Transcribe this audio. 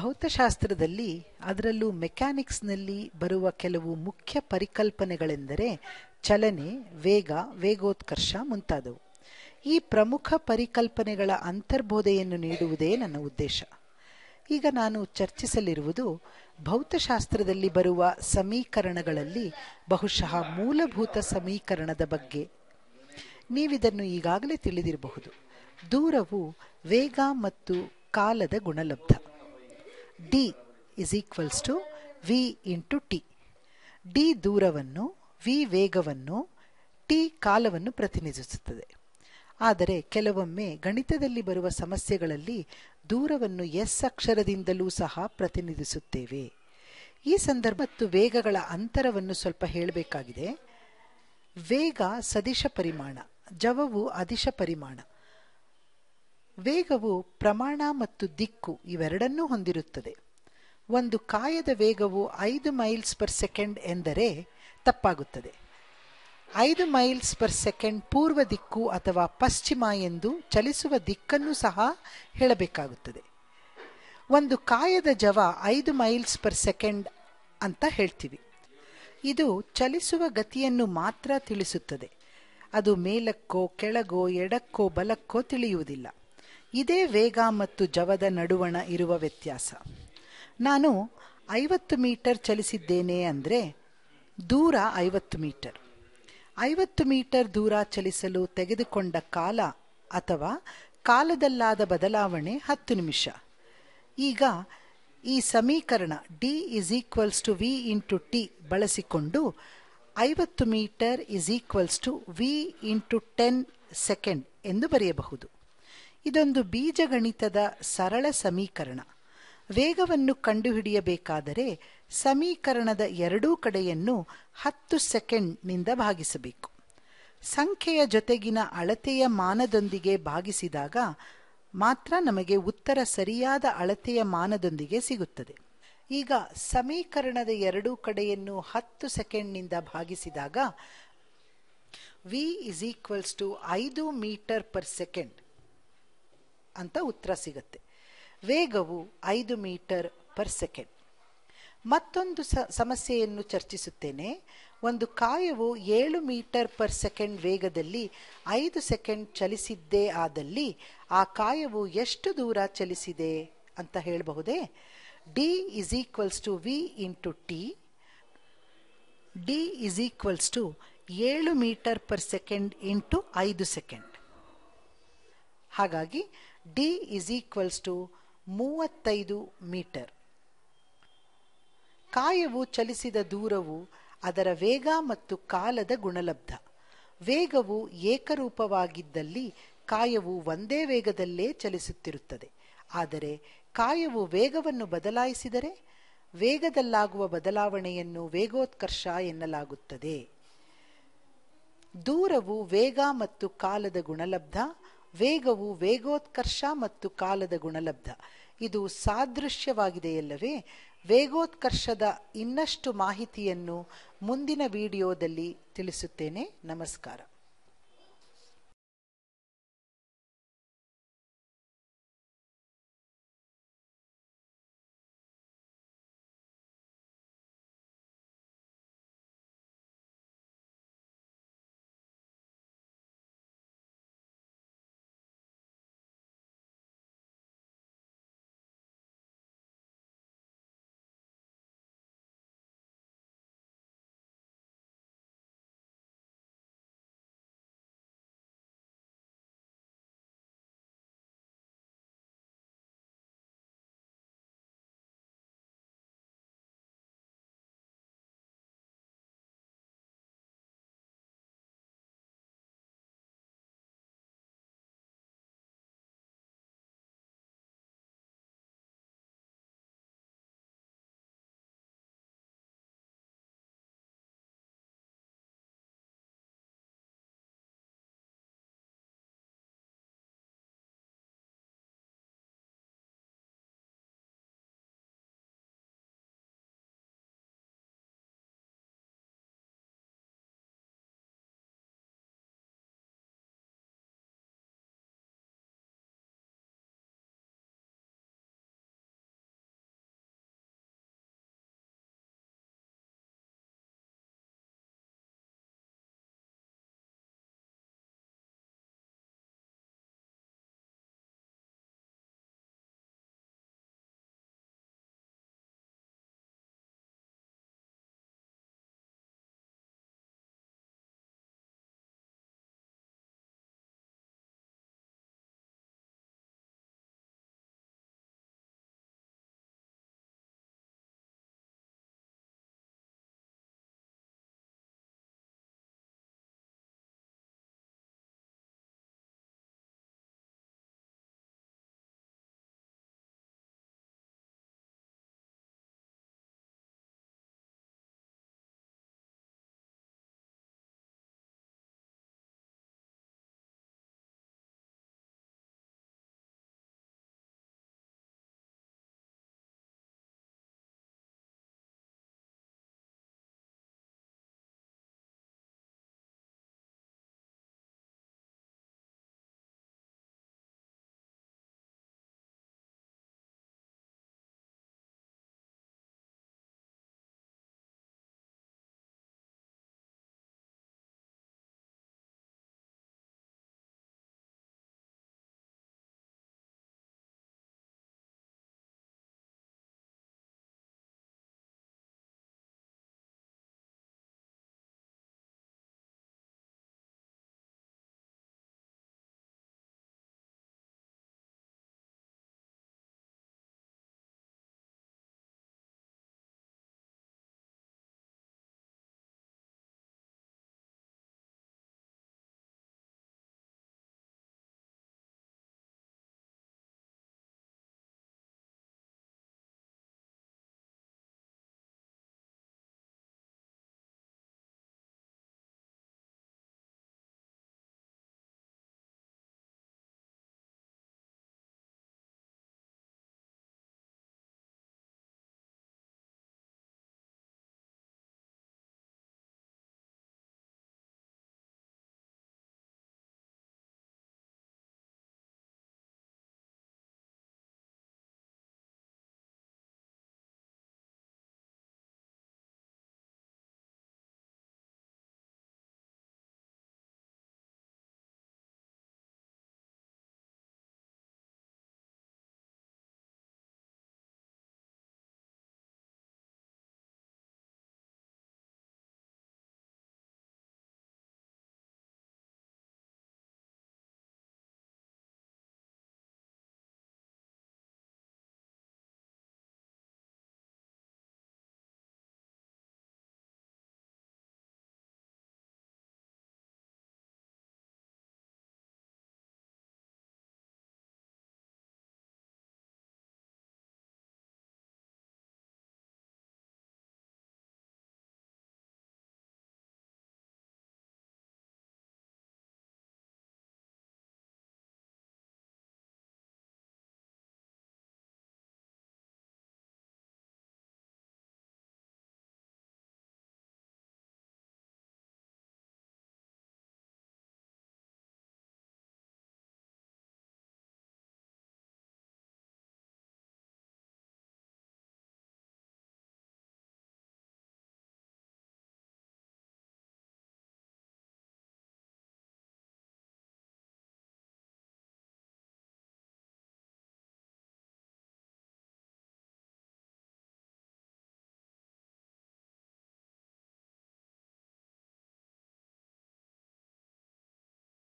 ಭೌತಶಾಸ್ತ್ರದಲ್ಲಿ ಅದರಲ್ಲೂ ಮೆಕ್ಯಾನಿಕ್ಸ್ನಲ್ಲಿ ಬರುವ ಕೆಲವು ಮುಖ್ಯ ಪರಿಕಲ್ಪನೆಗಳೆಂದರೆ ಚಲನೆ ವೇಗ ವೇಗೋತ್ಕರ್ಷ ಮುಂತಾದವು ಈ ಪ್ರಮುಖ ಪರಿಕಲ್ಪನೆಗಳ ಅಂತರ್ಬೋಧೆಯನ್ನು ನೀಡುವುದೇ ನನ್ನ ಉದ್ದೇಶ ಈಗ ನಾನು ಚರ್ಚಿಸಲಿರುವುದು ಭೌತಶಾಸ್ತ್ರದಲ್ಲಿ ಬರುವ ಸಮೀಕರಣಗಳಲ್ಲಿ ಬಹುಶಃ ಮೂಲಭೂತ ಸಮೀಕರಣದ ಬಗ್ಗೆ ನೀವಿದನ್ನು ಈಗಾಗಲೇ ತಿಳಿದಿರಬಹುದು ದೂರವು ವೇಗ ಮತ್ತು ಕಾಲದ ಗುಣಲಬ್ಧ D is equals to V into T D ದೂರವನ್ನು ವಿ ವೇಗವನ್ನು ಟಿ ಕಾಲವನ್ನು ಪ್ರತಿನಿಧಿಸುತ್ತದೆ ಆದರೆ ಕೆಲವೊಮ್ಮೆ ಗಣಿತದಲ್ಲಿ ಬರುವ ಸಮಸ್ಯೆಗಳಲ್ಲಿ ದೂರವನ್ನು ಎಸ್ ಅಕ್ಷರದಿಂದಲೂ ಸಹ ಪ್ರತಿನಿಧಿಸುತ್ತೇವೆ ಈ ಸಂದರ್ಭ ವೇಗಗಳ ಅಂತರವನ್ನು ಸ್ವಲ್ಪ ಹೇಳಬೇಕಾಗಿದೆ ವೇಗ ಸದಿಶ ಪರಿಮಾಣ ಜವವು ಅದಿಶ ಪರಿಮಾಣ ವೇಗವು ಪ್ರಮಾಣ ಮತ್ತು ದಿಕ್ಕು ಇವೆರಡನ್ನೂ ಹೊಂದಿರುತ್ತದೆ ಒಂದು ಕಾಯದ ವೇಗವು ಐದು ಮೈಲ್ಸ್ ಪರ್ ಸೆಕೆಂಡ್ ಎಂದರೆ ತಪ್ಪಾಗುತ್ತದೆ ಐದು ಮೈಲ್ಸ್ ಪರ್ ಸೆಕೆಂಡ್ ಪೂರ್ವ ದಿಕ್ಕು ಅಥವಾ ಪಶ್ಚಿಮ ಎಂದು ಚಲಿಸುವ ದಿಕ್ಕನ್ನು ಸಹ ಹೇಳಬೇಕಾಗುತ್ತದೆ ಒಂದು ಕಾಯದ ಜವ ಐದು ಮೈಲ್ಸ್ ಪರ್ ಸೆಕೆಂಡ್ ಅಂತ ಹೇಳ್ತೀವಿ ಇದು ಚಲಿಸುವ ಗತಿಯನ್ನು ಮಾತ್ರ ತಿಳಿಸುತ್ತದೆ ಅದು ಮೇಲಕ್ಕೋ ಕೆಳಗೋ ಎಡಕ್ಕೋ ಬಲಕ್ಕೋ ತಿಳಿಯುವುದಿಲ್ಲ ಇದೇ ವೇಗ ಮತ್ತು ಜವದ ನಡುವಣ ಇರುವ ವ್ಯತ್ಯಾಸ ನಾನು ಐವತ್ತು ಮೀಟರ್ ಚಲಿಸಿದ್ದೇನೆ ಅಂದರೆ ದೂರ ಐವತ್ತು ಮೀಟರ್ ಐವತ್ತು ಮೀಟರ್ ದೂರ ಚಲಿಸಲು ತೆಗೆದುಕೊಂಡ ಕಾಲ ಅಥವಾ ಕಾಲದಲ್ಲಾದ ಬದಲಾವಣೆ ಹತ್ತು ನಿಮಿಷ ಈಗ ಈ ಸಮೀಕರಣ D is equals to V into T ಬಳಸಿಕೊಂಡು ಐವತ್ತು metre is equals to V into ten second ಎಂದು ಬರೆಯಬಹುದು ಇದೊಂದು ಬೀಜಗಣಿತದ ಸರಳ ಸಮೀಕರಣ ವೇಗವನ್ನು ಕಂಡುಹಿಡಿಯಬೇಕಾದರೆ ಸಮೀಕರಣದ ಎರಡೂ ಕಡೆಯನ್ನು ಹತ್ತು ಸೆಕೆಂಡ್ನಿಂದ ಭಾಗಿಸಬೇಕು ಸಂಖ್ಯೆಯ ಜೊತೆಗಿನ ಅಳತೆಯ ಮಾನದೊಂದಿಗೆ ಭಾಗಿಸಿದಾಗ ಮಾತ್ರ ನಮಗೆ ಉತ್ತರ ಸರಿಯಾದ ಅಳತೆಯ ಮಾನದೊಂದಿಗೆ ಸಿಗುತ್ತದೆ ಈಗ ಸಮೀಕರಣದ ಎರಡೂ ಕಡೆಯನ್ನು ಹತ್ತು ಸೆಕೆಂಡ್ನಿಂದ ಭಾಗಿಸಿದಾಗ ವಿ ಇಸ್ ಈಕ್ವಲ್ಸ್ ಟು ಐದು ಮೀಟರ್ ಪರ್ ಸೆಕೆಂಡ್ ಅಂತ ಉತ್ತರ ಸಿಗುತ್ತೆ ವೇಗವು ಐದು ಮೀಟರ್ ಪರ್ ಸೆಕೆಂಡ್ ಮತ್ತೊಂದು ಸ ಸಮಸ್ಯೆಯನ್ನು ಚರ್ಚಿಸುತ್ತೇನೆ ಒಂದು ಕಾಯವು ಏಳು ಮೀಟರ್ ಪರ್ ಸೆಕೆಂಡ್ ವೇಗದಲ್ಲಿ ಐದು ಸೆಕೆಂಡ್ ಚಲಿಸಿದ್ದೇ ಆದಲ್ಲಿ ಆ ಕಾಯವು ಎಷ್ಟು ದೂರ ಚಲಿಸಿದೆ ಅಂತ ಹೇಳಬಹುದೇ D is equals to V into T D is equals to ಏಳು ಮೀಟರ್ ಪರ್ ಸೆಕೆಂಡ್ ಇಂಟು ಐದು ಸೆಕೆಂಡ್ ಹಾಗಾಗಿ ಡಿ ಇಸ್ ಈಕ್ವಲ್ಸ್ ಟು ಮೂವತ್ತೈದು ಮೀಟರ್ ಕಾಯವು ಚಲಿಸಿದ ದೂರವು ಅದರ ವೇಗ ಮತ್ತು ಕಾಲದ ಗುಣಲಬ್ಧ ವೇಗವು ಏಕರೂಪವಾಗಿದ್ದಲ್ಲಿ ಕಾಯವು ಒಂದೇ ವೇಗದಲ್ಲೇ ಚಲಿಸುತ್ತಿರುತ್ತದೆ ಆದರೆ ಕಾಯವು ವೇಗವನ್ನು ಬದಲಾಯಿಸಿದರೆ ವೇಗದಲ್ಲಾಗುವ ಬದಲಾವಣೆಯನ್ನು ವೇಗೋತ್ಕರ್ಷ ಎನ್ನಲಾಗುತ್ತದೆ ದೂರವು ವೇಗ ಮತ್ತು ಕಾಲದ ಗುಣಲಬ್ಧ ವೇಗವು ವೇಗೋತ್ಕರ್ಷ ಮತ್ತು ಕಾಲದ ಗುಣಲಬ್ಧ ಇದು ಸಾದೃಶ್ಯವಾಗಿದೆಯಲ್ಲವೇ ವೇಗೋತ್ಕರ್ಷದ ಇನ್ನಷ್ಟು ಮಾಹಿತಿಯನ್ನು ಮುಂದಿನ ವಿಡಿಯೋದಲ್ಲಿ ತಿಳಿಸುತ್ತೇನೆ ನಮಸ್ಕಾರ